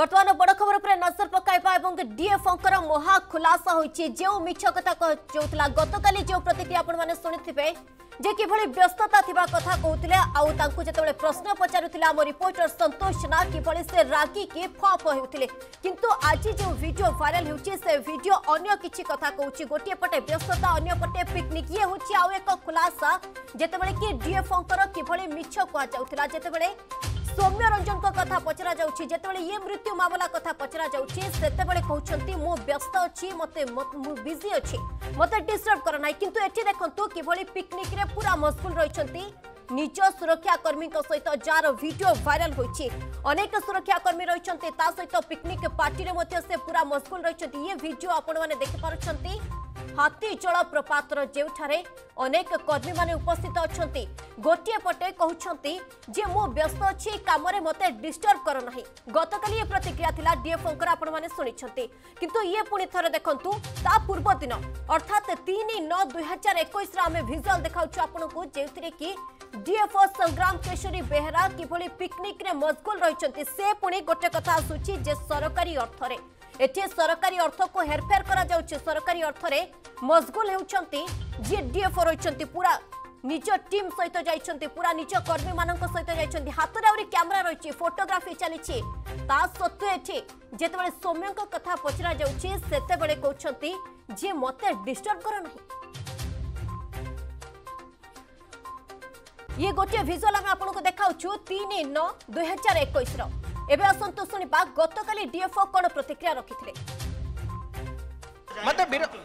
वर्तमान बड़ खबर पर नजर पकड़ डीएफओं महा खुलासा जो मिछ कथा कहला गत काली जो प्रतिक्रिया शुणिथे जे किस्तता कथा कहते आते प्रश्न पचारूला रिपोर्टर सतोष ना कि रागिकी फप होते कि आज जो भिड भाइराल से भिड अग किसी कथ कौन गोटे पटे व्यस्तता अंपटे पिकनिक ये हूँ आउ एक खुलासा जिते कि डीएफओं किभ कहला जिते ସୌମ୍ୟ ରଞ୍ଜନଙ୍କ କଥା ପଚରାଯାଉଛି ଯେତେବେଳେ ଇଏ ମୃତ୍ୟୁ ମାମଲା କଥା ପଚରାଯାଉଛି ସେତେବେଳେ କହୁଛନ୍ତି ମୁଁ ବ୍ୟସ୍ତ ଅଛି ମୋତେ ମୁଁ ବିଜି ଅଛି ମୋତେ ଡିଷ୍ଟର୍ବ କର ନାହିଁ କିନ୍ତୁ ଏଠି ଦେଖନ୍ତୁ କିଭଳି ପିକନିକରେ ପୁରା ମସଗୁଲ ରହିଛନ୍ତି ନିଜ ସୁରକ୍ଷାକର୍ମୀଙ୍କ ସହିତ ଯାହାର ଭିଡ଼ିଓ ଭାଇରାଲ ହୋଇଛି ଅନେକ ସୁରକ୍ଷାକର୍ମୀ ରହିଛନ୍ତି ତା ସହିତ ପିକନିକ ପାର୍ଟିରେ ମଧ୍ୟ ସେ ପୁରା ମସଗୁଲ ରହିଛନ୍ତି ଇଏ ଭିଡ଼ିଓ ଆପଣମାନେ ଦେଖିପାରୁଛନ୍ତି ହାତୀଜଳ ପ୍ରପାତର ଯେଉଁଠାରେ ଅନେକ କର୍ମୀମାନେ ଉପସ୍ଥିତ ଅଛନ୍ତି ଗୋଟିଏ ପଟେ କହୁଛନ୍ତି ଯେ ମୁଁ ବ୍ୟସ୍ତ ଅଛି କାମରେ ମୋତେ ଡିଷ୍ଟର୍ବ କର ନାହିଁ ଗତକାଲି ଏ ପ୍ରତିକ୍ରିୟା ଥିଲା ଡିଏଫ୍ଓଙ୍କର ଆପଣମାନେ ଶୁଣିଛନ୍ତି କିନ୍ତୁ ଇଏ ପୁଣି ଥରେ ଦେଖନ୍ତୁ ତା ପୂର୍ବ ଦିନ ଅର୍ଥାତ୍ ତିନି ନଅ ଦୁଇ ହଜାର ଏକୋଇଶର ଆମେ ଭିଜୁଆଲ ଦେଖାଉଛୁ ଆପଣଙ୍କୁ ଯେଉଁଥିରେ କି ডিএফও সংগ্রাম কেশরী বেহরা কিভাবে পিকনিক্রে মজগুল রয়েছেন সে পুঁ গোটে কথা আসুচি যে সরকারি অর্থরে এটি সরকারী অর্থক হেরফের করা যাচ্ছে সরকারী অর্থরে মজগুল হচ্ছেন জিডিএফও রয়েছেন পুরা নিজ টিম সহিত যাইছেন পুরা নিজ কর্মী মান সহিত যাইছেন হাতরে আহরি ক্যামেরা রয়েছে ফটোগ্রাফি চালিছে তা সত্ত্বে এটি যেতবে সৌম্যঙ্ কথা পচরা যাচ্ছে সেতবে কৌন যে মতো ডিস্টর্ব কর ইয়ে গোটিয়ে ভিজুয়াল আমি আপনার দেখাচ্ছু তিন ন দুই হাজার একুশর এবে আসন্তু শুনিবা গতকালি ডিএফও কোন প্রতিক্রিয়া রাখিলে মতে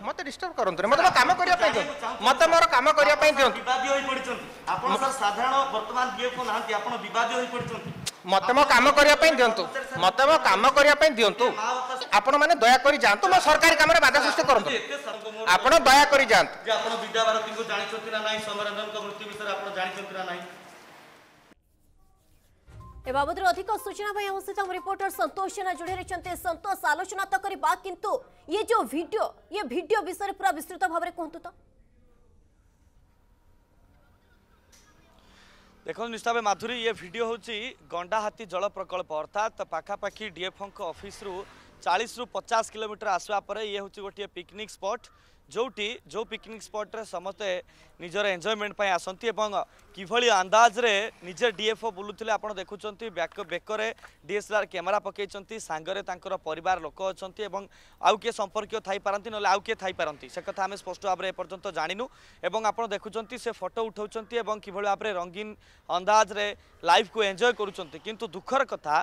মতে ডিস্টার্ব করন্তু মতে মো কাম করিয়া পাই দিও মতে মোর কাম করিয়া পাই দিও বিবাদী হই পড়িছন আপন স্যার সাধারণ বর্তমান ডিএফও নাহান্তি আপন বিবাদী হই পড়িছন মতে মো কাম করিয়া পাই দিও মতে মো কাম করিয়া পাই দিও আপন মানে দয়া করি যাআন্তু মো সরকারি কামরে বাধা সৃষ্টি করন্তু আপন দয়া করি যাআন্তু যে আপন বিদ্যাভারতীকে জানিছন্তি না নাই সমরেন্দ্রଙ୍କ ମୃତ୍ୟୁ ବିଷୟରେ আপন জানিছন্তি না নাই এ বাবদরে অধিক সূচনা পাই আমার সহ রিপোর্টর সন্তোষ জেনা যোড়ি রয়েছেন সন্তোষ আলোচনা তো করা কিন্তু ইয়ে যে ভিডিও ইয়ে ভিডিও বিষয়ে পুরা বিস্তৃত ভাবে কুহতু তো দেখুন নিষ্ঠাবে মাধুরী ইয়ে ভিডিও হচ্ছে গণ্ডা হাতি জল প্রকল্প অর্থাৎ পাখাপাখি ডিএফঙ্ অফিসরু ଚାଳିଶରୁ ପଚାଶ କିଲୋମିଟର ଆସିବା ପରେ ଇଏ ହେଉଛି ଗୋଟିଏ ପିକନିକ୍ ସ୍ପଟ୍ ଯେଉଁଠି ଯେଉଁ ପିକନିକ୍ ସ୍ପଟ୍ରେ ସମସ୍ତେ ନିଜର ଏନ୍ଜୟମେଣ୍ଟ ପାଇଁ ଆସନ୍ତି ଏବଂ କିଭଳି ଅନ୍ଦାଜରେ ନିଜେ ଡିଏଫ୍ଓ ବୁଲୁଥିଲେ ଆପଣ ଦେଖୁଛନ୍ତି ବେକରେ ଡିଏସ୍ଏଲ୍ଆର୍ କ୍ୟାମେରା ପକାଇଛନ୍ତି ସାଙ୍ଗରେ ତାଙ୍କର ପରିବାର ଲୋକ ଅଛନ୍ତି ଏବଂ ଆଉ କିଏ ସମ୍ପର୍କୀୟ ଥାଇପାରନ୍ତି ନହେଲେ ଆଉ କିଏ ଥାଇପାରନ୍ତି ସେ କଥା ଆମେ ସ୍ପଷ୍ଟ ଭାବରେ ଏପର୍ଯ୍ୟନ୍ତ ଜାଣିନୁ ଏବଂ ଆପଣ ଦେଖୁଛନ୍ତି ସେ ଫଟୋ ଉଠାଉଛନ୍ତି ଏବଂ କିଭଳି ଭାବରେ ରଙ୍ଗୀନ ଅନ୍ଦାଜରେ ଲାଇଫ୍କୁ ଏନ୍ଜୟ କରୁଛନ୍ତି କିନ୍ତୁ ଦୁଃଖର କଥା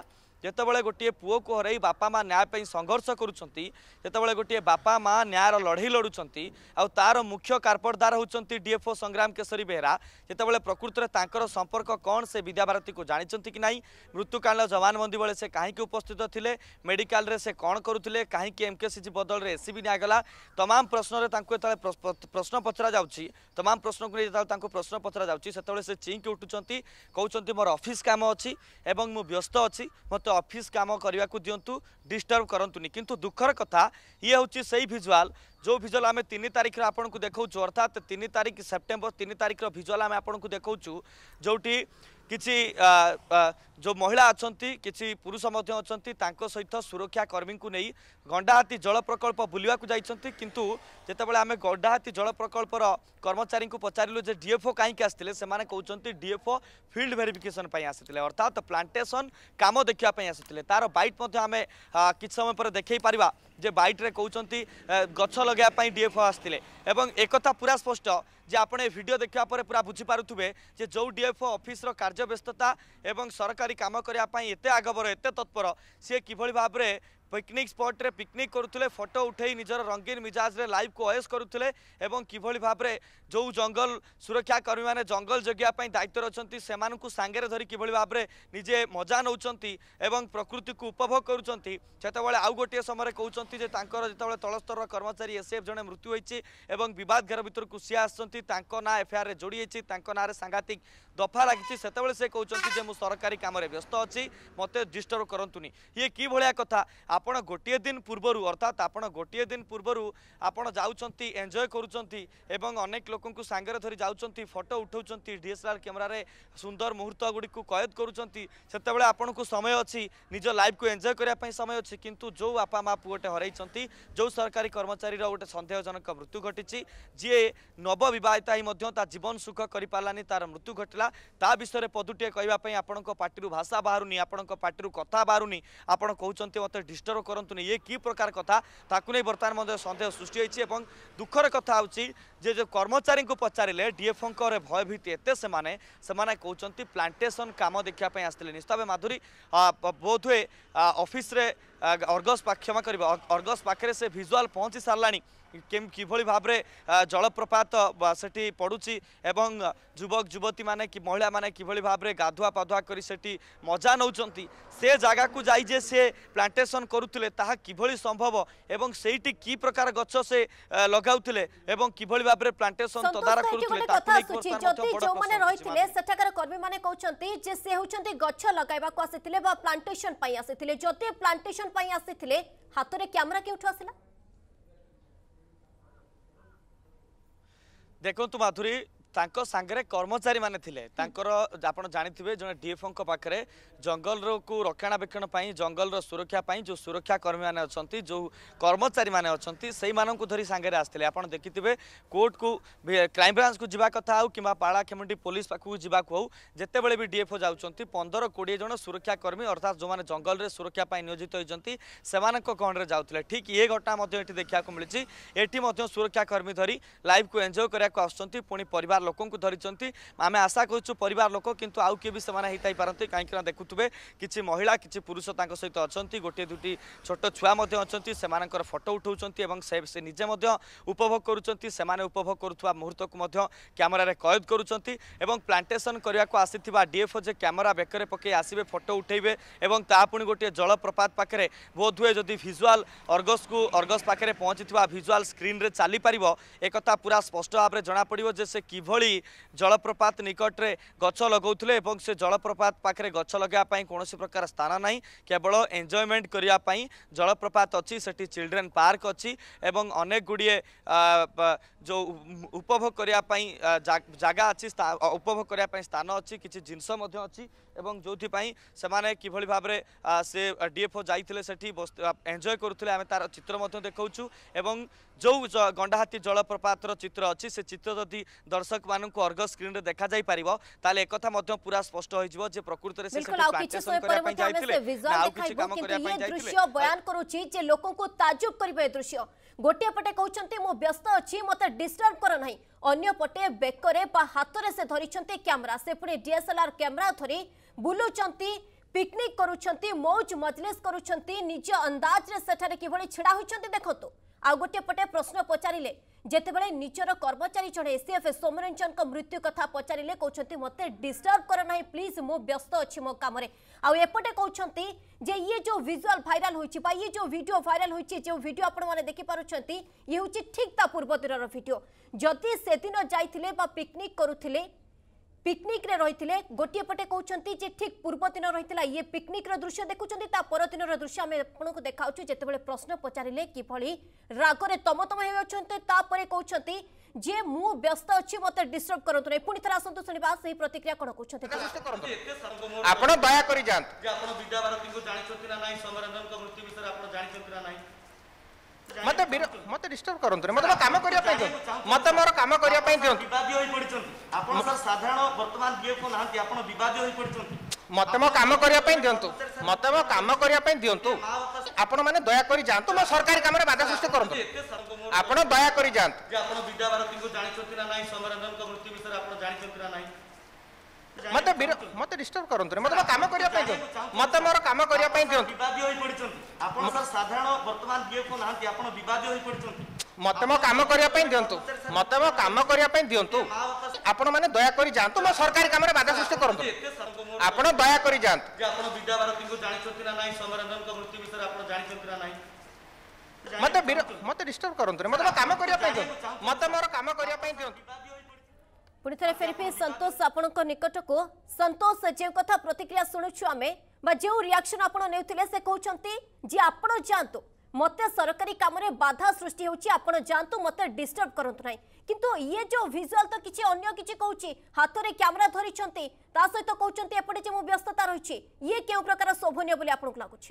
ଯେତେବେଳେ ଗୋଟିଏ ପୁଅକୁ ହରାଇ ବାପା ମାଆ ନ୍ୟାୟ ପାଇଁ ସଂଘର୍ଷ କରୁଛନ୍ତି ଯେତେବେଳେ ଗୋଟିଏ ବାପା ମାଆ ନ୍ୟାୟର ଲଢ଼େଇ ଲଢ଼ୁଛନ୍ତି ଆଉ ତାର ମୁଖ୍ୟ କାର୍ପଟଦାର ହେଉଛନ୍ତି ଡିଏଫ୍ଓ ସଂଗ୍ରାମ କେଶରୀ ବେହେରା ଯେତେବେଳେ ପ୍ରକୃତରେ ତାଙ୍କର ସମ୍ପର୍କ କ'ଣ ସେ ବିଦ୍ୟାଭାରତୀକୁ ଜାଣିଛନ୍ତି କି ନାହିଁ ମୃତ୍ୟୁକାଳୀନ ଜବାନବନ୍ଦୀ ବେଳେ ସେ କାହିଁକି ଉପସ୍ଥିତ ଥିଲେ ମେଡିକାଲରେ ସେ କ'ଣ କରୁଥିଲେ କାହିଁକି ଏମ୍ ବଦଳରେ ଏସିବି ନିଆଗଲା ତମାମ ପ୍ରଶ୍ନରେ ତାଙ୍କୁ ଯେତେବେଳେ ପ୍ରଶ୍ନ ପଚରାଯାଉଛି ତମାମ ପ୍ରଶ୍ନକୁ ନେଇ ଯେତେବେଳେ ତାଙ୍କୁ ପ୍ରଶ୍ନ ପଚରାଯାଉଛି ସେତେବେଳେ ସେ ଚିଙ୍କି ଉଠୁଛନ୍ତି କହୁଛନ୍ତି ମୋର ଅଫିସ୍ କାମ ଅଛି ଏବଂ ମୁଁ ବ୍ୟସ୍ତ ଅଛି ମୋତେ অফিস কাম করা দিও ডিস্টর্ব করতুনি কিন্তু দুঃখর কথা ইয়ে হচ্ছে সেই ভিজুয়াল যে ভিজুয়াল আমি তিন তারিখর আপনার দেখাচ্ছু অর্থাৎ তিন তারিখ সেপ্টেম্বর তিন তারিখর ভিজুয়াল আমি আপনার দেখাচ্ছু যেটি কিছু जो महिला अहिले कि पुरुष सहित सुरक्षाकर्मीको नै गण्डाहाती जल प्रकल्प बुलवाक जाइन्छ जतिबेला आम गण्डाहाती जल प्रकल्प र कर्मचारी पचारु डिएफओ काहीँक आसिले कि डिएफओ फिल्ड भेरिफिकेसन पनि आसिले अर्थात् प्लान्टेसन काम देखापि आसिले तार बैट आमे कि समय पर देखै पारा जे बैट्रे कि गछ लगाइप डिएफओ आसिले एकथा पूरा स्पष्ट যে আপনার ভিডিও দেখা পরে পুরা বুঝিপারে যে যে ডিএফও অফিসর কার্যব্যস্ততা এবং সরকারি ବାହାରି କାମ କରିବା ପାଇଁ ଏତେ ଆଗଭର ଏତେ ତତ୍ପର ସିଏ କିଭଳି ଭାବରେ ପିକନିକ୍ ସ୍ପଟ୍ରେ ପିକନିକ୍ କରୁଥିଲେ ଫଟୋ ଉଠାଇ ନିଜର ରଙ୍ଗୀନ ମିଜାଜରେ ଲାଇଭ୍କୁ ଅଏସ୍ କରୁଥିଲେ ଏବଂ କିଭଳି ଭାବରେ ଯେଉଁ ଜଙ୍ଗଲ ସୁରକ୍ଷା କର୍ମୀମାନେ ଜଙ୍ଗଲ ଜଗିବା ପାଇଁ ଦାୟିତ୍ୱରେ ଅଛନ୍ତି ସେମାନଙ୍କୁ ସାଙ୍ଗରେ ଧରି କିଭଳି ଭାବରେ ନିଜେ ମଜା ନେଉଛନ୍ତି ଏବଂ ପ୍ରକୃତିକୁ ଉପଭୋଗ କରୁଛନ୍ତି ସେତେବେଳେ ଆଉ ଗୋଟିଏ ସମୟରେ କହୁଛନ୍ତି ଯେ ତାଙ୍କର ଯେତେବେଳେ ତଳସ୍ତରର କର୍ମଚାରୀ ଏସ୍ ଏଫ୍ ଜଣେ ମୃତ୍ୟୁ ହୋଇଛି ଏବଂ ବିବାଦ ଘେର ଭିତରକୁ ସିଏ ଆସୁଛନ୍ତି ତାଙ୍କ ନାଁ ଏଫ୍ଆଇଆର୍ରେ ଯୋଡ଼ି ହୋଇଛି ତାଙ୍କ ନାଁରେ ସାଙ୍ଘାତିକ ଦଫା ଲାଗିଛି ସେତେବେଳେ ସେ କହୁଛନ୍ତି ଯେ ମୁଁ ସରକାରୀ କାମରେ ବ୍ୟସ୍ତ ଅଛି ମୋତେ ଡିଷ୍ଟର୍ବ କରନ୍ତୁନି ଇଏ କି ଭଳିଆ କଥା ଆପଣ ଗୋଟିଏ ଦିନ ପୂର୍ବରୁ ଅର୍ଥାତ୍ ଆପଣ ଗୋଟିଏ ଦିନ ପୂର୍ବରୁ ଆପଣ ଯାଉଛନ୍ତି ଏନ୍ଜୟ କରୁଛନ୍ତି ଏବଂ ଅନେକ ଲୋକଙ୍କୁ ସାଙ୍ଗରେ ଧରି ଯାଉଛନ୍ତି ଫଟୋ ଉଠାଉଛନ୍ତି ଡି ଏସ୍ ଏଲ୍ କ୍ୟାମେରାରେ ସୁନ୍ଦର ମୁହୂର୍ତ୍ତ ଗୁଡ଼ିକୁ କଏଦ କରୁଛନ୍ତି ସେତେବେଳେ ଆପଣଙ୍କୁ ସମୟ ଅଛି ନିଜ ଲାଇଫ୍କୁ ଏନ୍ଜୟ କରିବା ପାଇଁ ସମୟ ଅଛି କିନ୍ତୁ ଯେଉଁ ବାପା ମାଆ ପୁଅଟେ ହରାଇଛନ୍ତି ଯେଉଁ ସରକାରୀ କର୍ମଚାରୀର ଗୋଟେ ସନ୍ଦେହଜନକ ମୃତ୍ୟୁ ଘଟିଛି ଯିଏ ନବବିବାହିତା ହିଁ ମଧ୍ୟ ତା ଜୀବନ ସୁଖ କରିପାରିଲାନି ତା'ର ମୃତ୍ୟୁ ଘଟିଲା ହୋଇଥିଲା ତା ବିଷୟରେ ପଦୁଟିଏ କହିବା ପାଇଁ ଆପଣଙ୍କ ପାଟିରୁ ଭାଷା ବାହାରୁନି ଆପଣଙ୍କ ପାଟିରୁ କଥା ବାହାରୁନି ଆପଣ କହୁଛନ୍ତି ମୋତେ ଡିଷ୍ଟର୍ବ କରନ୍ତୁନି ଇଏ କି ପ୍ରକାର କଥା ତାକୁ ନେଇ ବର୍ତ୍ତମାନ ମଧ୍ୟ ସନ୍ଦେହ ସୃଷ୍ଟି ହୋଇଛି ଏବଂ ଦୁଃଖର କଥା ହେଉଛି ଯେ ଯେଉଁ କର୍ମଚାରୀଙ୍କୁ ପଚାରିଲେ ଡିଏଫ୍ଓଙ୍କର ଭୟଭୀତି ଏତେ ସେମାନେ ସେମାନେ କହୁଛନ୍ତି ପ୍ଲାଣ୍ଟେସନ୍ କାମ ଦେଖିବା ପାଇଁ ଆସିଥିଲେ ନିଶ୍ଚିତ ଭାବେ ମାଧୁରୀ ବୋଧହୁଏ ଅଫିସରେ ଅର୍ଗସ୍ କ୍ଷମା କରିବ ଅର୍ଗସ୍ ପାଖରେ ସେ ଭିଜୁଆଲ୍ ପହଞ୍ଚି ସାରିଲାଣି কিভাবে ভাবে জলপ্রপাত সেটি পড়ুছি এবং যুবক যুবতী মানে কি মহিলা মানে কিভাবে ভাবে গাধুয়া পাধুয়া করে সেটি মজা নৌকর সে জায়গাকে যাই যে সে প্লাটেসন করুলে তাহা কিভাবে সম্ভব এবং সেইটি কি প্রকার গছ সে লগাউলে এবং কিভাবে ভাবে প্লাটেসন তদারক করুলে সেঠাকার কর্মী মানে কৌঁচ যে সে হচ্ছেন গছ লগাইবা আসিলে বা প্লান্টেসন আসিলে যদি প্লান্টেসন আসিলে হাতরে ক্যামেরা কেউ আসলে देखो तो माधुरी साङ्गले कर्मचारी थिए तर आप जे जन डिएफओको पाखेर जङ्गलको रक्षणाबेक्षण पा जङल र सुरक्षापो सुरक्षाकर्मी मर्मचारी अनि सही म धरी को क्राइम ब्रांच को जिबा कथा हौ बेले भी डीएफओ पाएको 15 जा जण सुरक्षा कर्मी अर्थात जो रे सुरक्षा सुरक्षाप्रति नियोजित ठीक ये घटना देखाको मिल्छ एउटा सुरक्षाकर्मी धरि करया को गरेको आसु परिवार পরিবার লোককে ধরিছেন আমি আশা করছু পরিবার লোক কিন্তু আউ কি সে হয়ে পারতে কিন্তু না দেখুবে কিছু মহিলা কিছু পুরুষ তাঁর সহ অনেক গোটিয়ে দুটি ছোট ছুয়া অনেক সে ফটো উঠাউন এবং সে নিজে উপভোগ করছেন সে উপভোগ করুয়া মুহূর্তক ক্যামেরার কয়েদ করছেন এবং প্লান্টেসন করা আসি ডিএফও যে ক্যামেরা বেকরে পকাই আসবে ফটো উঠাইবে এবং তা পুঁ গোটিয়ে জলপ্রপাত পাখে বোধহুয়ে যদি ভিজুয়াল অর্গসু অর্গস পাখে পৌঁছি ভিজুয়াল স্ক্রিন্রে চালিপার একথা পুরা স্পষ্ট ভাবে জনাপড়ব যে সে কিভ কিভাবে জলপ্রপাত নিকটে গছ লগাউলে এবং সে জলপ্রপাত পাখে গছ লগাইবা কোণী প্রকার স্থান না কেবল এনজয়মেন্ট করা জলপ্রপাত অটি চিলড্রেন পার্ক অবং অনেক গুড়িয়ে যে উপভোগ করা জায়গা আছে উপভোগ করা স্থান অছি জিনিস অছি এবং যেপাই সে কিভাবে ভাবে সে ডিএফও যাই সেটি এনজয় করুলে আমি তার চিত্র দেখাউছু এবং যে গণ্ডাহাতি জলপ্রপাতর চিত্র অ চিত্র যদি দর্শক কৃষকমানকু অর্ঘ স্ক্রিনে দেখা যাই পারিব তাহলে একথা মধ্য পুরা স্পষ্ট হয়ে যাব যে প্রকৃতরে সে গোটিয়ে পটে কইছন্তি মু ব্যস্ত আছি মতে ডিস্টার্ব কর নাই অন্য পটে বেকরে বা হাতরে সে ধরিছন্তি ক্যামেরা সে পুনি ডিএসএলআর ক্যামেরা ধরি বুলুছন্তি পিকনিক করুছন্তি মৌজ মজলিস করুছন্তি নিজ অন্দাজরে সেঠারে কিভাবে ছিড়া হইছন্তি দেখন্তু ଆଉ ଗୋଟିଏ ପଟେ ପ୍ରଶ୍ନ ପଚାରିଲେ ଯେତେବେଳେ ନିଜର କର୍ମଚାରୀ ଜଣେ ଏସିଏଫ୍ ସୌମ୍ୟରଞ୍ଜନଙ୍କ ମୃତ୍ୟୁ କଥା ପଚାରିଲେ କହୁଛନ୍ତି ମୋତେ ଡିଷ୍ଟର୍ବ କର ନାହିଁ ପ୍ଲିଜ୍ ମୁଁ ବ୍ୟସ୍ତ ଅଛି ମୋ କାମରେ ଆଉ ଏପଟେ କହୁଛନ୍ତି ଯେ ଇଏ ଯେଉଁ ଭିଜୁଆଲ୍ ଭାଇରାଲ୍ ହୋଇଛି ବା ଇଏ ଯେଉଁ ଭିଡ଼ିଓ ଭାଇରାଲ୍ ହୋଇଛି ଯେଉଁ ଭିଡ଼ିଓ ଆପଣମାନେ ଦେଖିପାରୁଛନ୍ତି ଇଏ ହେଉଛି ଠିକ୍ ତା ପୂର୍ବ ଦିନର ଭିଡ଼ିଓ ଯଦି ସେଦିନ ଯାଇଥିଲେ ବା ପିକ୍ନିକ୍ କରୁଥିଲେ পিকনিক্রে রয়েছে গোটিয়ে পটে কৌঁচ যে ঠিক পূর্ব দিন রয়েছে ইয়ে পিকনিক্র দৃশ্য দেখুম তা পরদিনর দৃশ্য আমি আপনার দেখাচ্ছু যেতবে প্রশ্ন পচারে কিভাবে রাগরে তমতম হয়ে অনেক তাপরে কৌঁচ যে মু ব্যস্ত অছি মতে ডিস্টর্ব করতু নাই পুনি থরে আসন্তু শুনিবা সেই প্রতিক্রিয়া কোন কইছতে আপন দয়া করি যান আপন বিদ্যাভারতী কো জানিছন্তি না নাই সমরেন্দ্রন মৃত্যু বিষয়ে আপন জানিছন্তি না নাই মতো মতো ডিস্টর্ব করন্তু মতো কাম করিয়া পাই মতো মোর কাম করিয়া পাই দিয়ন্তু বিবাদী হই পড়িছন্তি আপন স্যার সাধারণ বর্তমান ডিএফও নাহান্তি আপন বিবাদী হই পড়িছন্তি মতো মো কাম করিয়া পাই দিয়ন্তু মতো মো কাম করিয়া পাই দিয়ন্তু আপন মানে দয়া করি যাআন্তু মো সরকারি কামরে বাধা সৃষ্টি করন্তু আপন দয়া করি যাআন্তু যে আপন বিদ্যাভারতীকে জানিছন্তি না নাই সমরেন্দ্রଙ୍କ ମୃତ୍ୟୁ ବିଷୟରେ আপন জানিছন্তি না নাই মতো মতো ডিস্টর্ব করতু মতো মো কাম করা মতো মোর কাম করা বিবাদী হয়ে পড়ছেন আপন স্যার সাধারণ বর্তমান ডিএফ নাহান্তি আপন বিবাদী হয়ে পড়ছেন মতো মো কাম করা দিও মতো মো কাম করা দিও আপন মানে দয়া করে যাতে মো সরকারি কামরে বাধা সৃষ্টি করতু আপন দয়া করে যাতে আপন বিদ্যাভারতী জাঁচি না নাই সমরেন্দ্র মৃত্যু বিষয়ে আপন জাঁচি না নাই মতো মতো ডিস্টর্ব করতু মতো মো কাম করা দিও মতো মোর কাম করা দিও ପୁଣି ଥରେ ଫେରିବି ସନ୍ତୋଷ ଆପଣଙ୍କ ନିକଟକୁ ସନ୍ତୋଷ ଯେଉଁ କଥା ପ୍ରତିକ୍ରିୟା ଶୁଣୁଛୁ ଆମେ ବା ଯେଉଁ ରିଆକ୍ସନ୍ ଆପଣ ନେଉଥିଲେ ସେ କହୁଛନ୍ତି ଯେ ଆପଣ ଯାଆନ୍ତୁ ମୋତେ ସରକାରୀ କାମରେ ବାଧା ସୃଷ୍ଟି ହେଉଛି ଆପଣ ଯାଆନ୍ତୁ ମୋତେ ଡିଷ୍ଟର୍ବ କରନ୍ତୁ ନାହିଁ କିନ୍ତୁ ଇଏ ଯେଉଁ ଭିଜୁଆଲ୍ ତ କିଛି ଅନ୍ୟ କିଛି କହୁଛି ହାତରେ କ୍ୟାମେରା ଧରିଛନ୍ତି ତା ସହିତ କହୁଛନ୍ତି ଏପଟେ ଯେ ମୁଁ ବ୍ୟସ୍ତତା ରହିଛି ଇଏ କେଉଁ ପ୍ରକାର ଶୋଭନୀୟ ବୋଲି ଆପଣଙ୍କୁ ଲାଗୁଛି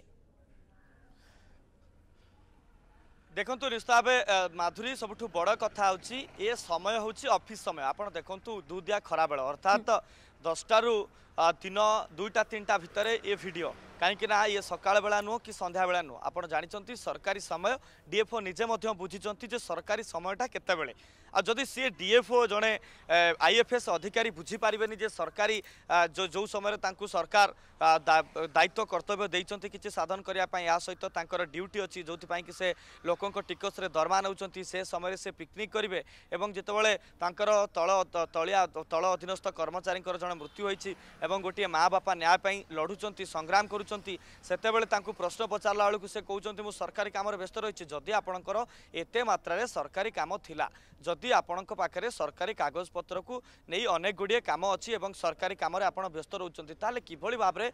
ଦେଖନ୍ତୁ ନିଶ୍ଚିତ ଭାବେ ମାଧୁରୀ ସବୁଠୁ ବଡ଼ କଥା ହେଉଛି ଏ ସମୟ ହେଉଛି ଅଫିସ୍ ସମୟ ଆପଣ ଦେଖନ୍ତୁ ଦୁଦିଆ ଖରାବେଳ ଅର୍ଥାତ୍ ଦଶଟାରୁ ଦିନ ଦୁଇଟା ତିନିଟା ଭିତରେ ଏ ଭିଡ଼ିଓ କାହିଁକିନା ଇଏ ସକାଳ ବେଳା ନୁହଁ କି ସନ୍ଧ୍ୟାବେଳା ନୁହଁ ଆପଣ ଜାଣିଛନ୍ତି ସରକାରୀ ସମୟ ଡିଏଫ୍ଓ ନିଜେ ମଧ୍ୟ ବୁଝିଛନ୍ତି ଯେ ସରକାରୀ ସମୟଟା କେତେବେଳେ ଆଉ ଯଦି ସିଏ ଡିଏଫ୍ଓ ଜଣେ ଆଇଏଫ୍ଏସ୍ ଅଧିକାରୀ ବୁଝିପାରିବେନି ଯେ ସରକାରୀ ଯେଉଁ ସମୟରେ ତାଙ୍କୁ ସରକାର ଦାୟିତ୍ୱ କର୍ତ୍ତବ୍ୟ ଦେଇଛନ୍ତି କିଛି ସାଧନ କରିବା ପାଇଁ ଏହା ସହିତ ତାଙ୍କର ଡ୍ୟୁଟି ଅଛି ଯେଉଁଥିପାଇଁ କି ସେ ଲୋକଙ୍କ ଟିକସରେ ଦରମା ନେଉଛନ୍ତି ସେ ସମୟରେ ସେ ପିକନିକ୍ କରିବେ ଏବଂ ଯେତେବେଳେ ତାଙ୍କର ତଳ ତଳିଆ ତଳ ଅଧୀନସ୍ଥ କର୍ମଚାରୀଙ୍କର ଜଣେ ମୃତ୍ୟୁ ହୋଇଛି ଏବଂ ଗୋଟିଏ ମା ବାପା ନ୍ୟାୟ ପାଇଁ ଲଢ଼ୁଛନ୍ତି ସଂଗ୍ରାମ କରୁଛନ୍ତି ଯାଉଛନ୍ତି ସେତେବେଳେ ତାଙ୍କୁ ପ୍ରଶ୍ନ ପଚାରିଲା ବେଳକୁ ସେ କହୁଛନ୍ତି ମୁଁ ସରକାରୀ କାମରେ ବ୍ୟସ୍ତ ରହିଛି ଯଦି ଆପଣଙ୍କର ଏତେ ମାତ୍ରାରେ ସରକାରୀ କାମ ଥିଲା ଯଦି ଆପଣଙ୍କ ପାଖରେ ସରକାରୀ କାଗଜପତ୍ରକୁ ନେଇ ଅନେକ ଗୁଡ଼ିଏ କାମ ଅଛି ଏବଂ ସରକାରୀ କାମରେ ଆପଣ ବ୍ୟସ୍ତ ରହୁଛନ୍ତି ତାହେଲେ କିଭଳି ଭାବରେ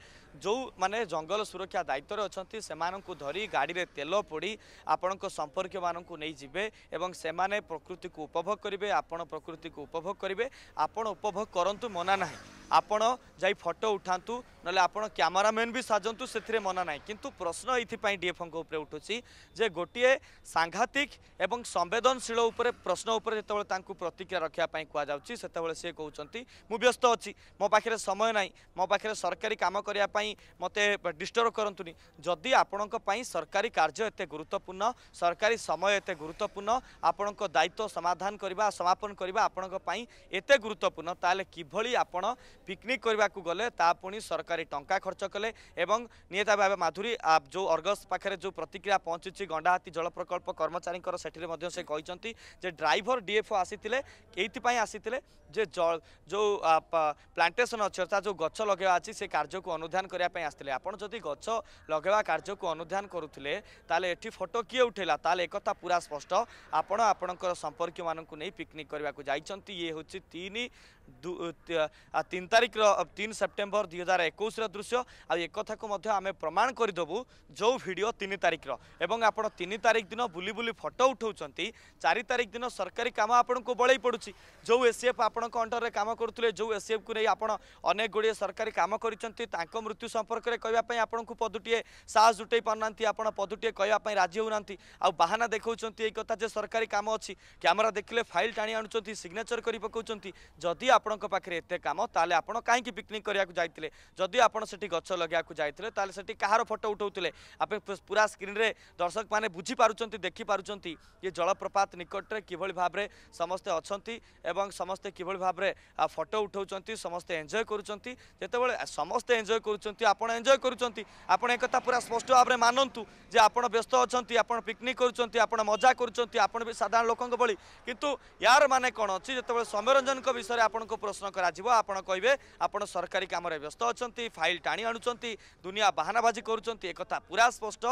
ଯେଉଁମାନେ ଜଙ୍ଗଲ ସୁରକ୍ଷା ଦାୟିତ୍ୱରେ ଅଛନ୍ତି ସେମାନଙ୍କୁ ଧରି ଗାଡ଼ିରେ ତେଲ ପୋଡ଼ି ଆପଣଙ୍କ ସମ୍ପର୍କୀୟମାନଙ୍କୁ ନେଇଯିବେ ଏବଂ ସେମାନେ ପ୍ରକୃତିକୁ ଉପଭୋଗ କରିବେ ଆପଣ ପ୍ରକୃତିକୁ ଉପଭୋଗ କରିବେ ଆପଣ ଉପଭୋଗ କରନ୍ତୁ ମନା ନାହିଁ ଆପଣ ଯାଇ ଫଟୋ ଉଠାନ୍ତୁ ନହେଲେ ଆପଣ କ୍ୟାମେରାମ୍ୟାନ୍ ବି ସାଜନ୍ତୁ ସେଥିରେ ମନା ନାହିଁ କିନ୍ତୁ ପ୍ରଶ୍ନ ଏଇଥିପାଇଁ ଡିଏଫ୍ଓଙ୍କ ଉପରେ ଉଠୁଛି ଯେ ଗୋଟିଏ ସାଂଘାତିକ ଏବଂ ସମ୍ବେଦନଶୀଳ ଉପରେ ପ୍ରଶ୍ନ ଉପରେ ଯେତେବେଳେ ତାଙ୍କୁ ପ୍ରତିକ୍ରିୟା ରଖିବା ପାଇଁ କୁହାଯାଉଛି ସେତେବେଳେ ସେ କହୁଛନ୍ତି ମୁଁ ବ୍ୟସ୍ତ ଅଛି ମୋ ପାଖରେ ସମୟ ନାହିଁ ମୋ ପାଖରେ ସରକାରୀ କାମ କରିବା ପାଇଁ ମୋତେ ଡିଷ୍ଟର୍ବ କରନ୍ତୁନି ଯଦି ଆପଣଙ୍କ ପାଇଁ ସରକାରୀ କାର୍ଯ୍ୟ ଏତେ ଗୁରୁତ୍ୱପୂର୍ଣ୍ଣ ସରକାରୀ ସମୟ ଏତେ ଗୁରୁତ୍ୱପୂର୍ଣ୍ଣ ଆପଣଙ୍କ ଦାୟିତ୍ୱ ସମାଧାନ କରିବା ସମାପନ କରିବା ଆପଣଙ୍କ ପାଇଁ ଏତେ ଗୁରୁତ୍ୱପୂର୍ଣ୍ଣ ତାହେଲେ କିଭଳି ଆପଣ পিকনিক করা গলে তা পুঁ সরকারি টঙ্কা খরচ কলে এবং নিহত ভাবে মাধুরী যে অর্গস পাখে যে প্রতিক্রিয়া পৌঁছিছি গণ্ডাহাতি জল প্রকল্প কর্মচারী সেটি সে কিন্তু যে ড্রাইভর ডিএফও আসিলে এইপাই আসিলে যে যে প্লান্টেসন অর্থাৎ যে গছ লগাইবা আছে সে কার্যকু অনুধান করা আসলে আপনার যদি গছ লগাইবা কার্যকু অনুধান করুলে তাহলে এটি ফটো কি উঠেলা তাহলে একথা পুরা স্পষ্ট আপনার আপনার সম্পর্কীয় মানুষ পিকনিক করা যাই ইয়ে হচ্ছে তিন ତିନ ତାରିଖର ତିନି ସେପ୍ଟେମ୍ବର ଦୁଇ ହଜାର ଏକୋଇଶର ଦୃଶ୍ୟ ଆଉ ଏକଥାକୁ ମଧ୍ୟ ଆମେ ପ୍ରମାଣ କରିଦେବୁ ଯେଉଁ ଭିଡ଼ିଓ ତିନି ତାରିଖର ଏବଂ ଆପଣ ତିନି ତାରିଖ ଦିନ ବୁଲି ବୁଲି ଫଟୋ ଉଠାଉଛନ୍ତି ଚାରି ତାରିଖ ଦିନ ସରକାରୀ କାମ ଆପଣଙ୍କୁ ବଳେଇ ପଡ଼ୁଛି ଯେଉଁ ଏସିଏଫ୍ ଆପଣଙ୍କ ଅଣ୍ଡରରେ କାମ କରୁଥିଲେ ଯେଉଁ ଏସିଏଫ୍କୁ ନେଇ ଆପଣ ଅନେକ ଗୁଡ଼ିଏ ସରକାରୀ କାମ କରିଛନ୍ତି ତାଙ୍କ ମୃତ୍ୟୁ ସମ୍ପର୍କରେ କହିବା ପାଇଁ ଆପଣଙ୍କୁ ପଦୁଟିଏ ସାହସ ଜୁଟାଇ ପାରୁନାହାନ୍ତି ଆପଣ ପଦୁଟିଏ କହିବା ପାଇଁ ରାଜି ହେଉନାହାନ୍ତି ଆଉ ବାହାନା ଦେଖାଉଛନ୍ତି ଏଇ କଥା ଯେ ସରକାରୀ କାମ ଅଛି କ୍ୟାମେରା ଦେଖିଲେ ଫାଇଲ୍ ଟାଣି ଆଣୁଛନ୍ତି ସିଗ୍ନେଚର୍ କରି ପକାଉଛନ୍ତି ଯଦି ଆପଣଙ୍କ ପାଖରେ ଏତେ କାମ ତାହେଲେ ଆପଣ କାହିଁକି ପିକନିକ୍ କରିବାକୁ ଯାଇଥିଲେ ଯଦି ଆପଣ ସେଠି ଗଛ ଲଗାଇବାକୁ ଯାଇଥିଲେ ତାହେଲେ ସେଠି କାହାର ଫଟୋ ଉଠାଉଥିଲେ ଆପଣ ପୁରା ସ୍କ୍ରିନ୍ରେ ଦର୍ଶକମାନେ ବୁଝିପାରୁଛନ୍ତି ଦେଖିପାରୁଛନ୍ତି ଯେ ଜଳପ୍ରପାତ ନିକଟରେ କିଭଳି ଭାବରେ ସମସ୍ତେ ଅଛନ୍ତି ଏବଂ ସମସ୍ତେ କିଭଳି ଭାବରେ ଫଟୋ ଉଠାଉଛନ୍ତି ସମସ୍ତେ ଏନ୍ଜୟ କରୁଛନ୍ତି ଯେତେବେଳେ ସମସ୍ତେ ଏନ୍ଜୟ କରୁଛନ୍ତି ଆପଣ ଏନ୍ଜୟ କରୁଛନ୍ତି ଆପଣ ଏକଥା ପୁରା ସ୍ପଷ୍ଟ ଭାବରେ ମାନନ୍ତୁ ଯେ ଆପଣ ବ୍ୟସ୍ତ ଅଛନ୍ତି ଆପଣ ପିକନିକ୍ କରୁଛନ୍ତି ଆପଣ ମଜା କରୁଛନ୍ତି ଆପଣ ବି ସାଧାରଣ ଲୋକଙ୍କ ଭଳି କିନ୍ତୁ ୟାର ମାନେ କ'ଣ ଅଛି ଯେତେବେଳେ ସୌମ୍ୟରଞ୍ଜନଙ୍କ ବିଷୟରେ ଆପଣ ଆପଣଙ୍କୁ ପ୍ରଶ୍ନ କରାଯିବ ଆପଣ କହିବେ ଆପଣ ସରକାରୀ କାମରେ ବ୍ୟସ୍ତ ଅଛନ୍ତି ଫାଇଲ୍ ଟାଣି ଆଣୁଛନ୍ତି ଦୁନିଆ ବାହାନାବାଜି କରୁଛନ୍ତି ଏକଥା ପୁରା ସ୍ପଷ୍ଟ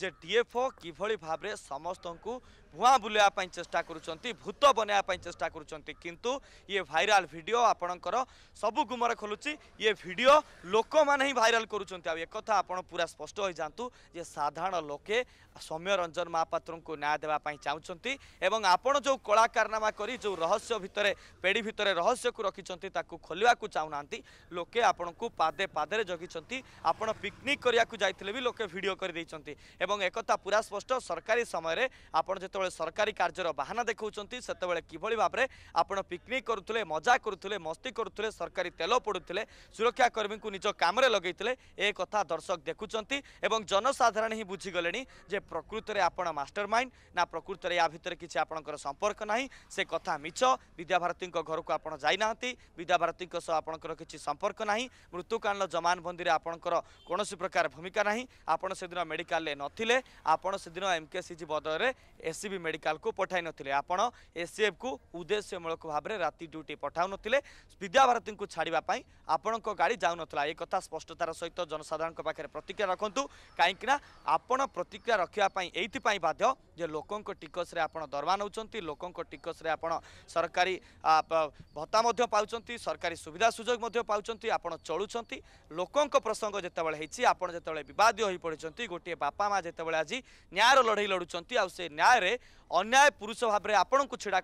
ଯେ ଡିଏଫ୍ଓ କିଭଳି ଭାବରେ ସମସ୍ତଙ୍କୁ ଭୁଆଁ ବୁଲାଇବା ପାଇଁ ଚେଷ୍ଟା କରୁଛନ୍ତି ଭୂତ ବନାଇବା ପାଇଁ ଚେଷ୍ଟା କରୁଛନ୍ତି କିନ୍ତୁ ଇଏ ଭାଇରାଲ ଭିଡ଼ିଓ ଆପଣଙ୍କର ସବୁ ଗୁମର ଖୋଲୁଛି ଇଏ ଭିଡ଼ିଓ ଲୋକମାନେ ହିଁ ଭାଇରାଲ କରୁଛନ୍ତି ଆଉ ଏକଥା ଆପଣ ପୁରା ସ୍ପଷ୍ଟ ହୋଇଯାଆନ୍ତୁ ଯେ ସାଧାରଣ ଲୋକେ ସୌମ୍ୟ ରଞ୍ଜନ ମହାପାତ୍ରଙ୍କୁ ନ୍ୟାୟ ଦେବା ପାଇଁ ଚାହୁଁଛନ୍ତି ଏବଂ ଆପଣ ଯେଉଁ କଳାକାରନାମା କରି ଯେଉଁ ରହସ୍ୟ ଭିତରେ ପେଢ଼ି ଭିତରେ ରହସ୍ୟକୁ ରଖିଛନ୍ତି ତାକୁ ଖୋଲିବାକୁ ଚାହୁଁନାହାନ୍ତି ଲୋକେ ଆପଣଙ୍କୁ ପାଦେ ପାଦରେ ଜଗିଛନ୍ତି ଆପଣ ପିକନିକ୍ କରିବାକୁ ଯାଇଥିଲେ ବି ଲୋକେ ଭିଡ଼ିଓ କରିଦେଇଛନ୍ତି ଏବଂ ଏକଥା ପୁରା ସ୍ପଷ୍ଟ ସରକାରୀ ସମୟରେ ଆପଣ ଯେତେବେଳେ ସରକାରୀ କାର୍ଯ୍ୟର ବାହାନା ଦେଖାଉଛନ୍ତି ସେତେବେଳେ କିଭଳି ଭାବରେ ଆପଣ ପିକନିକ୍ କରୁଥିଲେ ମଜା କରୁଥିଲେ ମସ୍ତି କରୁଥିଲେ ସରକାରୀ ତେଲ ପଡ଼ୁଥିଲେ ସୁରକ୍ଷାକର୍ମୀଙ୍କୁ ନିଜ କାମରେ ଲଗେଇଥିଲେ ଏ କଥା ଦର୍ଶକ ଦେଖୁଛନ୍ତି ଏବଂ ଜନସାଧାରଣ ହିଁ ବୁଝିଗଲେଣି ଯେ ପ୍ରକୃତରେ ଆପଣ ମାଷ୍ଟର ମାଇଣ୍ଡ ନା ପ୍ରକୃତରେ ୟା ଭିତରେ କିଛି ଆପଣଙ୍କର ସମ୍ପର୍କ ନାହିଁ ସେ କଥା ମିଛ ବିଦ୍ୟାଭାରତୀଙ୍କ ଘରକୁ ଆପଣ ଯାଇନାହାନ୍ତି ବିଦ୍ୟାଭାରତୀଙ୍କ ସହ ଆପଣଙ୍କର କିଛି ସମ୍ପର୍କ ନାହିଁ ମୃତ୍ୟୁକାଣ୍ଡ ଜମାନବନ୍ଦୀରେ ଆପଣଙ୍କର କୌଣସି ପ୍ରକାର ଭୂମିକା ନାହିଁ ଆପଣ ସେଦିନ ମେଡ଼ିକାଲରେ ନଥିଲେ ଆପଣ ସେଦିନ ଏମ୍ କେ ସି ଜି ବଦଳରେ ଏସ୍ସିବି ମେଡ଼ିକାଲକୁ ପଠାଇ ନଥିଲେ ଆପଣ ଏସ୍ସିଏଫ୍କୁ ଉଦ୍ଦେଶ୍ୟମୂଳକ ଭାବରେ ରାତି ଡ୍ୟୁଟି ପଠାଉନଥିଲେ ବିଦ୍ୟାଭାରତୀଙ୍କୁ ଛାଡ଼ିବା ପାଇଁ ଆପଣଙ୍କ ଗାଡ଼ି ଯାଉନଥିଲା ଏ କଥା ସ୍ପଷ୍ଟତାର ସହିତ ଜନସାଧାରଣଙ୍କ ପାଖରେ ପ୍ରତିକ୍ରିୟା ରଖନ୍ତୁ କାହିଁକିନା ଆପଣ ପ୍ରତିକ୍ରିୟା ରଖିବା ପାଇଁ ଏଇଥିପାଇଁ ବାଧ୍ୟ लोक टिकस रे आपण टिकसले आप सर भत्तामाउन्ट सरकारी सुविधा सुझो आप चाहिँ लोकको प्रसङ्ग जति बेला है आपदीय हुन्छ गोटे बापा मात्र आज न्याय र लडै लडुन्छ आउँ न्यायर अन्याय पुरुष भावी छिडा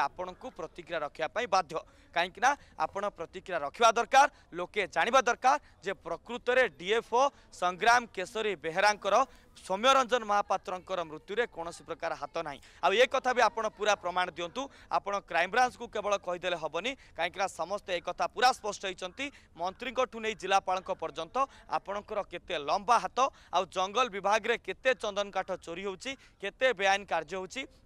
आपण को प्रतिक्रिया रक बाध्य काहीँक आप प्रतिक्रिया दरकार लोके जान्कृत डीएफओ संग्राम केशरी बेहेरा सौम्यरञ्जन महापत्रको मृत्युले कसै प्रकार हात नै आउँदा आमाण दिनु आइम ब्रान्चको केवलले हिँड्ने काहीँक समस्तै एक पूरा स्पष्ट है मन्त्रीको ठुलो जिल्लापा पर्यन्त आपे लम्बा आ जंगल विभाग विभागले केते चन्दन काठ चोरी हुन्छ केते कार्य कार्ज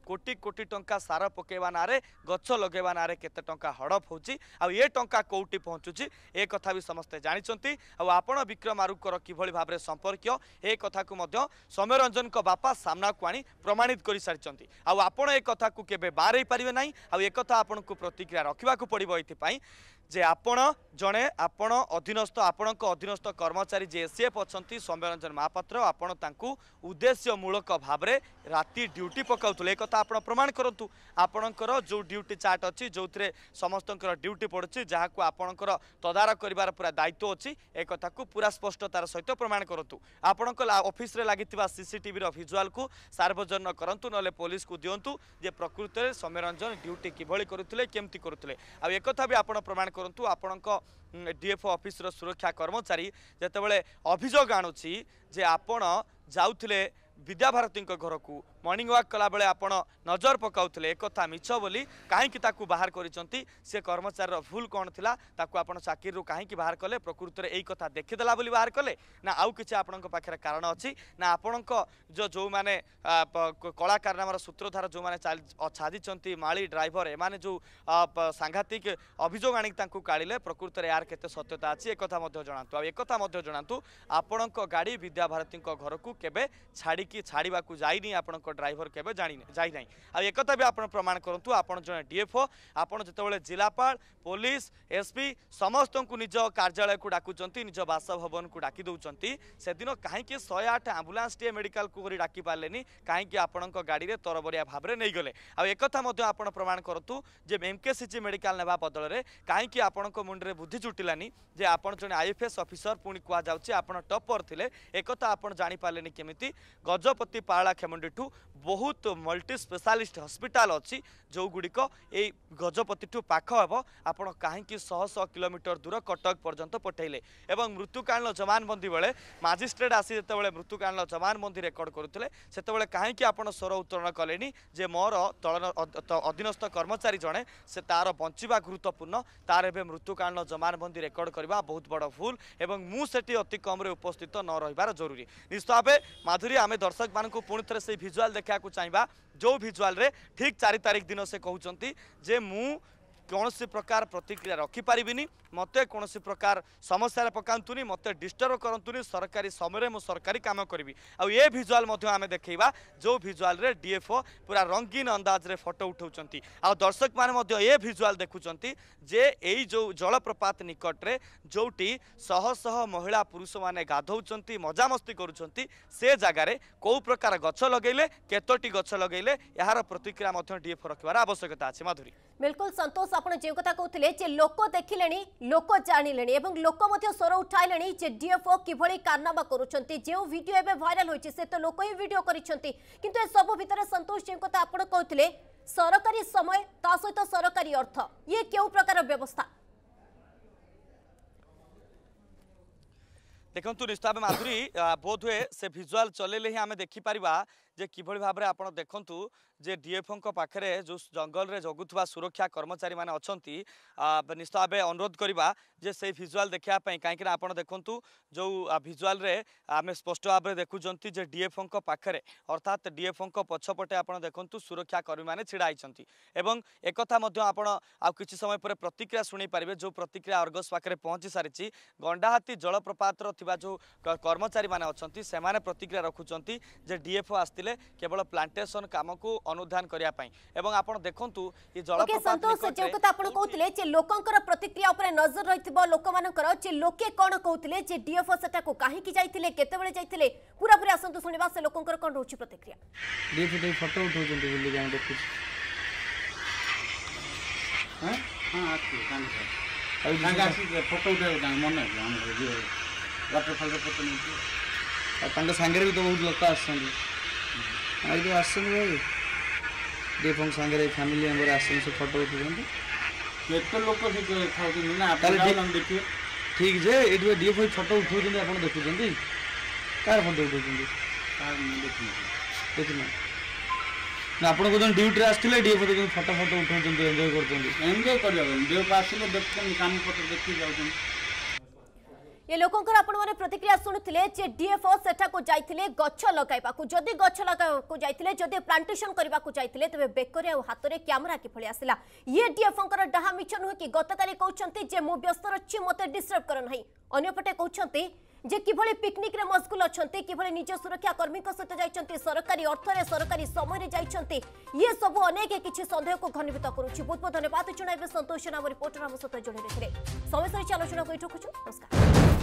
କୋଟି କୋଟି ଟଙ୍କା ସାର ପକାଇବା ନାଁରେ ଗଛ ଲଗାଇବା ନାଁରେ କେତେ ଟଙ୍କା ହଡ଼ପ ହେଉଛି ଆଉ ଏ ଟଙ୍କା କେଉଁଠି ପହଞ୍ଚୁଛି ଏ କଥା ବି ସମସ୍ତେ ଜାଣିଛନ୍ତି ଆଉ ଆପଣ ବିକ୍ରମ ଆରୁଙ୍କର କିଭଳି ଭାବରେ ସମ୍ପର୍କୀୟ ଏ କଥାକୁ ମଧ୍ୟ ସୌମ୍ୟରଞ୍ଜନଙ୍କ ବାପା ସାମ୍ନାକୁ ଆଣି ପ୍ରମାଣିତ କରିସାରିଛନ୍ତି ଆଉ ଆପଣ ଏ କଥାକୁ କେବେ ବାହାରେଇ ପାରିବେ ନାହିଁ ଆଉ ଏ କଥା ଆପଣଙ୍କୁ ପ୍ରତିକ୍ରିୟା ରଖିବାକୁ ପଡ଼ିବ ଏଥିପାଇଁ ଯେ ଆପଣ ଜଣେ ଆପଣ ଅଧୀନସ୍ଥ ଆପଣଙ୍କ ଅଧୀନସ୍ଥ କର୍ମଚାରୀ ଯେ ଏସ୍ ଏଫ୍ ଅଛନ୍ତି ସୌମ୍ୟରଞ୍ଜନ ମହାପାତ୍ର ଆପଣ ତାଙ୍କୁ ଉଦ୍ଦେଶ୍ୟମୂଳକ ଭାବରେ ରାତି ଡ୍ୟୁଟି ପକାଉଥିଲେ ଏ କଥା ଆପଣ ପ୍ରମାଣ କରନ୍ତୁ ଆପଣଙ୍କର ଯେଉଁ ଡ୍ୟୁଟି ଚାର୍ଟ ଅଛି ଯେଉଁଥିରେ ସମସ୍ତଙ୍କର ଡ୍ୟୁଟି ପଡ଼ୁଛି ଯାହାକୁ ଆପଣଙ୍କର ତଦାରଖ କରିବାର ପୁରା ଦାୟିତ୍ୱ ଅଛି ଏ କଥାକୁ ପୁରା ସ୍ପଷ୍ଟତାର ସହିତ ପ୍ରମାଣ କରନ୍ତୁ ଆପଣଙ୍କ ଅଫିସରେ ଲାଗିଥିବା ସିସିଟିଭିର ଭିଜୁଆଲ୍କୁ ସାର୍ବଜନୀନ କରନ୍ତୁ ନହେଲେ ପୋଲିସକୁ ଦିଅନ୍ତୁ ଯେ ପ୍ରକୃତରେ ସୌମ୍ୟରଞ୍ଜନ ଡ୍ୟୁଟି କିଭଳି କରୁଥିଲେ କେମିତି କରୁଥିଲେ ଆଉ ଏକଥା ବି ଆପଣ ପ୍ରମାଣ କରନ୍ତୁ ଆପଣଙ୍କ ଡିଏଫ୍ଓ ଅଫିସର ସୁରକ୍ଷା କର୍ମଚାରୀ ଯେତେବେଳେ ଅଭିଯୋଗ ଆଣୁଛି ଯେ ଆପଣ ଯାଉଥିଲେ ବିଦ୍ୟାଭାରତୀଙ୍କ ଘରକୁ মর্নিং ওয়াକ୍ কলাবেলে আপনার নজর পকাউলে একথা মিছ বলে কী তাকে বাহার করেছেন সে কর্মচারীর ভুল কণ লা তাকে আপনার চাকরি কী বাহার কলে প্রকৃতরে এই কথা দেখিদেলা বলে বাহার কলে না আউ কিছু আপনার পাখে কারণ অছি না আপনার যে কলাকারনামার সূত্রধার যে সাজিছেন মাড়ি ড্রাইভর এমানে যে সাংঘাতিক অভিযোগ আনি তাঁকু কাড়লে প্রকৃতরে এর কেতে সত্যতা আছে একথা জনাতু আকথা জনাতু আপনার গাড়ি বিদ্যাভারতী ঘরক কেবে ছাড়ি ছাড়া যাইনি আপনার ড্রাইভর কেবে জানি যাই না আকথা বি আপনার প্রমাণ করতু আপনার জন ডিএফও আপনার যেতবে জেলাপাল পুলিশ এসপি সমস্ত নিজ কার্যালয় ডাকুচার নিজ বাসভবন ডাকি দৌঁচান সেদিন কী শহে আট আম্বুলান্সটিয়ে মেডিকাল করে ডাকি পারে কী আপনার গাড়ি তরবরিয়া ভাবে নিয়ে গেলে আকথা আপনার প্রমাণ করতু যে এমকেসিজি মেডিকাল নেওয়া বদলের কী আপনার মুন্ডে বুদ্ধি জুটিলানি যে আপনার জন আইএফএস অফিসর পুঁ কুযাচ্ছে আপনার টপর লে একথা আপনার জাঁপারে কমিটি গজপতি পাড়া খেমুন্ডিঠু ବହୁତ ମଲ୍ଟି ସ୍ପେଶାଲିଷ୍ଟ ହସ୍ପିଟାଲ ଅଛି ଯେଉଁଗୁଡ଼ିକ ଏଇ ଗଜପତିଠୁ ପାଖ ହେବ ଆପଣ କାହିଁକି ଶହ ଶହ କିଲୋମିଟର ଦୂର କଟକ ପର୍ଯ୍ୟନ୍ତ ପଠାଇଲେ ଏବଂ ମୃତ୍ୟୁକାଳୀନ ଜବାନବନ୍ଦୀ ବେଳେ ମାଜିଷ୍ଟ୍ରେଟ୍ ଆସି ଯେତେବେଳେ ମୃତ୍ୟୁକାଳୀନ ଜବାନବନ୍ଦୀ ରେକର୍ଡ କରୁଥିଲେ ସେତେବେଳେ କାହିଁକି ଆପଣ ସ୍ୱର ଉତ୍ତରଣ କଲେନି ଯେ ମୋର ଅଧୀନସ୍ଥ କର୍ମଚାରୀ ଜଣେ ସେ ତାର ବଞ୍ଚିବା ଗୁରୁତ୍ୱପୂର୍ଣ୍ଣ ତାର ଏବେ ମୃତ୍ୟୁକାଳୀନ ଜବାନବନ୍ଦୀ ରେକର୍ଡ କରିବା ବହୁତ ବଡ଼ ଭୁଲ ଏବଂ ମୁଁ ସେଠି ଅତି କମ୍ରେ ଉପସ୍ଥିତ ନ ରହିବାର ଜରୁରୀ ନିଶ୍ଚିତ ଭାବେ ମାଧୁରୀ ଆମେ ଦର୍ଶକମାନଙ୍କୁ ପୁଣି ଥରେ ସେଇ ଭିଜୁଆଲ୍ ଦେଖା ଦେଖିବାକୁ ଚାହିଁବା ଯେଉଁ ଭିଜୁଆଲ୍ରେ ଠିକ୍ ଚାରି ତାରିଖ ଦିନ ସେ କହୁଛନ୍ତି ଯେ ମୁଁ କୌଣସି ପ୍ରକାର ପ୍ରତିକ୍ରିୟା ରଖିପାରିବିନି ମୋତେ କୌଣସି ପ୍ରକାର ସମସ୍ୟାରେ ପକାନ୍ତୁନି ମୋତେ ଡିଷ୍ଟର୍ବ କରନ୍ତୁନି ସରକାରୀ ସମୟରେ ମୁଁ ସରକାରୀ କାମ କରିବି ଆଉ ଏ ଭିଜୁଆଲ୍ ମଧ୍ୟ ଆମେ ଦେଖେଇବା ଯେଉଁ ଭିଜୁଆଲ୍ରେ ଡିଏଫ୍ଓ ପୁରା ରଙ୍ଗୀନ ଅନ୍ଦାଜରେ ଫଟୋ ଉଠାଉଛନ୍ତି ଆଉ ଦର୍ଶକମାନେ ମଧ୍ୟ ଏ ଭିଜୁଆଲ୍ ଦେଖୁଛନ୍ତି ଯେ ଏଇ ଯେଉଁ ଜଳପ୍ରପାତ ନିକଟରେ ଯେଉଁଠି ଶହ ଶହ ମହିଳା ପୁରୁଷମାନେ ଗାଧଉଛନ୍ତି ମଜାମସ୍ତି କରୁଛନ୍ତି ସେ ଜାଗାରେ କେଉଁ ପ୍ରକାର ଗଛ ଲଗେଇଲେ କେତୋଟି ଗଛ ଲଗେଇଲେ ଏହାର ପ୍ରତିକ୍ରିୟା ମଧ୍ୟ ଡିଏଫ୍ଓ ରଖିବାର ଆବଶ୍ୟକତା ଅଛି ମାଧୁରୀ ବିଲକୁଲ ସନ୍ତୋଷ ଆପଣ ଯେଉଁ କଥା କହୁଥିଲେ ଯେ ଲୋକ ଦେଖିଲେଣି লোক জাঁলে এবং লোক স্বর উঠাইলে যে ডিএফও কিভাবে কারনামা করছেন যে ভিডিও এবে ভাইরাল হয়েছে সে তো লোক হি ভিডিও করেছেন কিন্তু এসবু ভিতরে সন্তোষ যে কথা আপনার কৌলে সরকারি সময় তা সহ সরকারি অর্থ ইয়ে কেউ প্রকার ব্যবস্থা দেখুন নিষ্ঠা মাধুরী বোধ হুয়ে সে ভিজুয়াল চলাইলে হি আমি দেখিপার যে কিভাবে ভাবে আপনার দেখুন যে ডিএফও পাখে যে জঙ্গলের জগুয়া সুরক্ষা কর্মচারী মানে অনেক নিশ্চিত ভাবে অনুরোধ করা যে সেই ভিজুয়াল দেখা কিনা আপনার দেখুন যে ভিজুয়ালে আমি স্পষ্ট ভাবে দেখুম যে ডিএফও পাখে অর্থাৎ ডিএফও পছপটে আপনার দেখুন সুরক্ষা কর্মী মানে ছিড়া হয়েছেন এবং একথা আপনার আছে সময় পরে প্রতিক্রিয়া শুনে পারে যে প্রতিক্রিয়া অর্গস পাখে পৌঁছি সারিছি গণ্ডাহাতি জলপ্রপাতর থাকা যে কর্মচারী মানে অনেক সে প্রতিক্রিয়া রাখুচার যে ডিএফও আসলে ଆସିଥିଲେ କେବଳ ପ୍ଲାଣ୍ଟେସନ କାମକୁ ଅନୁଧ୍ୟାନ କରିବା ପାଇଁ ଏବଂ ଆପଣ ଦେଖନ୍ତୁ ଏ ଜଳପ୍ରପାତ ଯେଉଁ କଥା ଆପଣ କହୁଥିଲେ ଯେ ଲୋକଙ୍କର ପ୍ରତିକ୍ରିୟା ଉପରେ ନଜର ରହିଥିବ ଲୋକମାନଙ୍କର ଯେ ଲୋକେ କ'ଣ କହୁଥିଲେ ଯେ ଡିଏଫଓ ସେଠାକୁ କାହିଁକି ଯାଇଥିଲେ କେତେବେଳେ ଯାଇଥିଲେ ପୁରାପୁରି ଆସନ୍ତୁ ଶୁଣିବା ସେ ଲୋକଙ୍କର କ'ଣ ରହୁଛି ପ୍ରତିକ୍ରିୟା ଡିଏଫଓ ଦେଇ ଫଟୋ ଉଠାଉଛନ୍ତି ବୁଲିକି ଆମେ ଦେଖୁଛୁ ହଁ ହଁ ଆସିବେ ତାଙ୍କ ସାର୍ ତାଙ୍କ ଆସିବେ ଫଟୋ ଉଠାଇବେ ତାଙ୍କ ମନେ ଅଛି ଆମର ଇଏ ୱାଟର ଫାଟର ଫଟୋ ନେଇକି ଆଉ ତାଙ୍କ ସାଙ୍ଗରେ ବି ତ ବହୁତ ଲୋକ ଆସୁଛନ୍ତି ଆଉ ଯେଉଁ ଆସୁଛନ୍ତି ଭାଇ ଟିକେ ପୁଣି ସାଙ୍ଗରେ ଫ୍ୟାମିଲି ମେମ୍ବର ଆସୁଛନ୍ତି ସେ ଫଟୋ ଉଠୁଛନ୍ତି କେତେ ଲୋକ ସେ ଖାଉଛନ୍ତି ନା ଆପଣ ଦେଖିବେ ଠିକ୍ ଯେ ଏଠି ଡିଏଫ୍ ଫଟୋ ଉଠାଉଛନ୍ତି ଆପଣ ଦେଖୁଛନ୍ତି କାହାର ଫଟୋ ଉଠାଉଛନ୍ତି ଦେଖିନ ନା ଆପଣ କହୁଛନ୍ତି ଡ୍ୟୁଟିରେ ଆସିଥିଲେ ଡିଏଫ୍ ଦେଖୁଛନ୍ତି ଫଟୋ ଫଟୋ ଉଠାଉଛନ୍ତି ଏନ୍ଜୟ କରୁଛନ୍ତି ଏନ୍ଜୟ କରିବା ପାଇଁ ଡିଏଫ୍ ଆସିଲେ ଦେଖୁଛନ୍ତି କାମ ପତ୍ର ଦେଖି ଯାଉଛନ୍ତି ये ଲୋକଙ୍କର ଆପଣମାନେ ପ୍ରତିକ୍ରିୟା ଶୁଣୁଥିଲେ ଯେ ଡିଏଫଓ ସେଠାକୁ ଯାଇଥିଲେ ଗଛ ଲଗାଇବାକୁ ଯଦି ଗଛ ଲଗାଇବାକୁ ଯାଇଥିଲେ ଯଦି ପ୍ଲାଣ୍ଟେସନ କରିବାକୁ ଯାଇଥିଲେ ତେବେ ବେକରେ ଆଉ ହାତରେ କ୍ୟାମେରା କିଭଳି ଆସିଲା ଇଏ ଡିଏଫଓଙ୍କର ଡାହା ମିଛ ନୁହେଁ କି ଗତକାଲି କହୁଛନ୍ତି ଯେ ମୁଁ ବ୍ୟସ୍ତ ରହିଛି ମୋତେ ଡିଷ୍ଟର୍ବ କର ନାହିଁ ଅନ୍ୟପଟେ କହୁଛନ୍ତି ଯେ କିଭଳି ପିକନିକରେ ମସଗୁଲ ଅଛନ୍ତି କିଭଳି ନିଜ ସୁରକ୍ଷା କର୍ମୀଙ୍କ ସହିତ ଯାଇଛନ୍ତି ସରକାରୀ ଅର୍ଥରେ ସରକାରୀ ସମୟରେ ଯାଇଛନ୍ତି ଇଏ ସବୁ ଅନେକ କିଛି ସନ୍ଦେହକୁ ଘନୀଭୂତ କରୁଛି ବହୁତ ବହୁତ ଧନ୍ୟବାଦ ଜଣାଇବେ ସନ୍ତୋଷ ନାମ ରିପୋର୍ଟର ଆମ ସହିତ ଯୋଡ଼ି ରହିଥିଲେ ସମୟ ସରିଛି ଆଲୋଚନାକୁ ଏଇଠୁ ରଖୁଛୁ ନମସ୍କାର